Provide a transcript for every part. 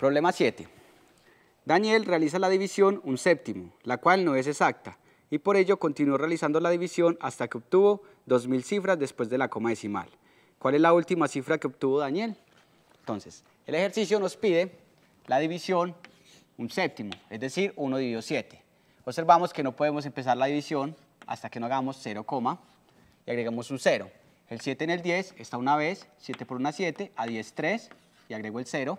Problema 7. Daniel realiza la división un séptimo, la cual no es exacta, y por ello continuó realizando la división hasta que obtuvo 2.000 cifras después de la coma decimal. ¿Cuál es la última cifra que obtuvo Daniel? Entonces, el ejercicio nos pide la división un séptimo, es decir, 1 dividido 7. Observamos que no podemos empezar la división hasta que no hagamos 0, y agregamos un 0. El 7 en el 10 está una vez, 7 por 1, 7, a 10, 3, y agrego el 0,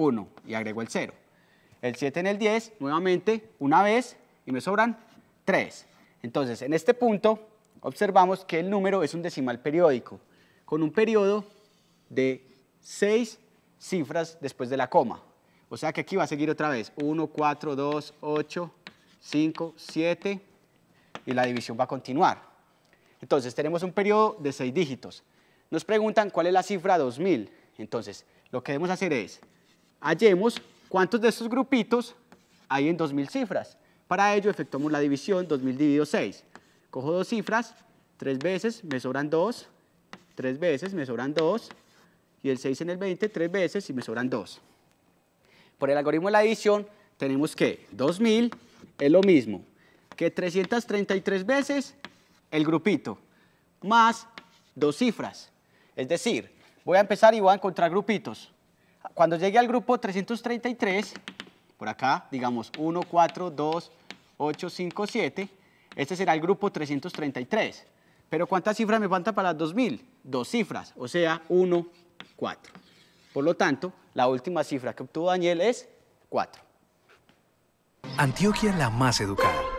1 y agrego el 0. El 7 en el 10, nuevamente, una vez, y me sobran 3. Entonces, en este punto, observamos que el número es un decimal periódico, con un periodo de 6 cifras después de la coma. O sea que aquí va a seguir otra vez, 1, 4, 2, 8, 5, 7, y la división va a continuar. Entonces, tenemos un periodo de 6 dígitos. Nos preguntan cuál es la cifra 2000. Entonces, lo que debemos hacer es hallemos cuántos de esos grupitos hay en 2.000 cifras. Para ello efectuamos la división 2.000 dividido 6. Cojo dos cifras, tres veces me sobran dos, tres veces me sobran dos, y el 6 en el 20 tres veces y me sobran dos. Por el algoritmo de la división tenemos que 2.000 es lo mismo que 333 veces el grupito, más dos cifras. Es decir, voy a empezar y voy a encontrar grupitos. Cuando llegue al grupo 333, por acá, digamos 1, 4, 2, 8, 5, 7, este será el grupo 333. Pero ¿cuántas cifras me faltan para las 2000? Dos cifras, o sea, 1, 4. Por lo tanto, la última cifra que obtuvo Daniel es 4. Antioquia la más educada.